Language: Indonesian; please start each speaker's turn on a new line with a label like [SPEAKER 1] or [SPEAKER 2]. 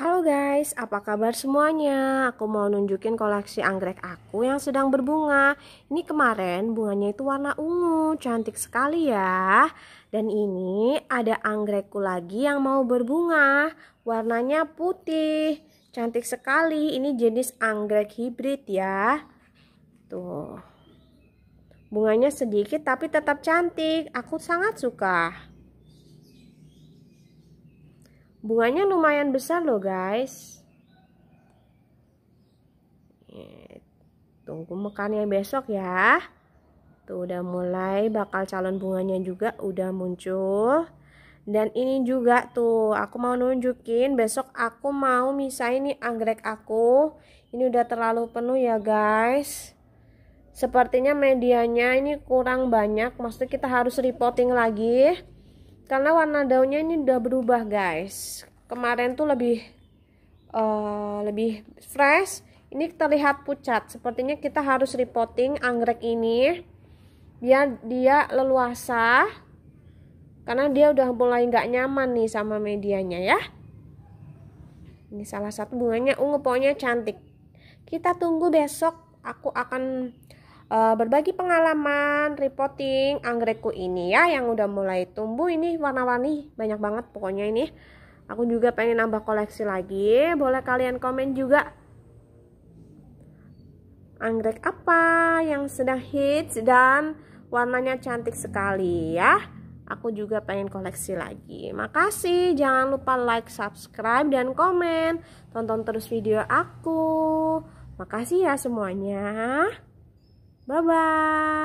[SPEAKER 1] Halo guys, apa kabar semuanya? Aku mau nunjukin koleksi anggrek aku yang sedang berbunga. Ini kemarin bunganya itu warna ungu, cantik sekali ya. Dan ini ada anggrekku lagi yang mau berbunga, warnanya putih. Cantik sekali, ini jenis anggrek hibrid ya. Tuh. Bunganya sedikit tapi tetap cantik, aku sangat suka. Bunganya lumayan besar loh guys. Tunggu gitu. yang besok ya. Tuh udah mulai bakal calon bunganya juga udah muncul. Dan ini juga tuh aku mau nunjukin besok aku mau misahin ini anggrek aku. Ini udah terlalu penuh ya guys. Sepertinya medianya ini kurang banyak, maksudnya kita harus repotting lagi karena warna daunnya ini udah berubah guys kemarin tuh lebih uh, lebih fresh ini terlihat pucat sepertinya kita harus repotting anggrek ini biar dia leluasa karena dia udah mulai nggak nyaman nih sama medianya ya ini salah satu bunganya ungu pokoknya cantik kita tunggu besok aku akan uh, berbagi pengalaman reporting anggrekku ini ya yang udah mulai tumbuh ini warna-warni banyak banget pokoknya ini aku juga pengen nambah koleksi lagi boleh kalian komen juga anggrek apa yang sedang hits dan warnanya cantik sekali ya aku juga pengen koleksi lagi makasih jangan lupa like subscribe dan komen tonton terus video aku makasih ya semuanya Bye bye.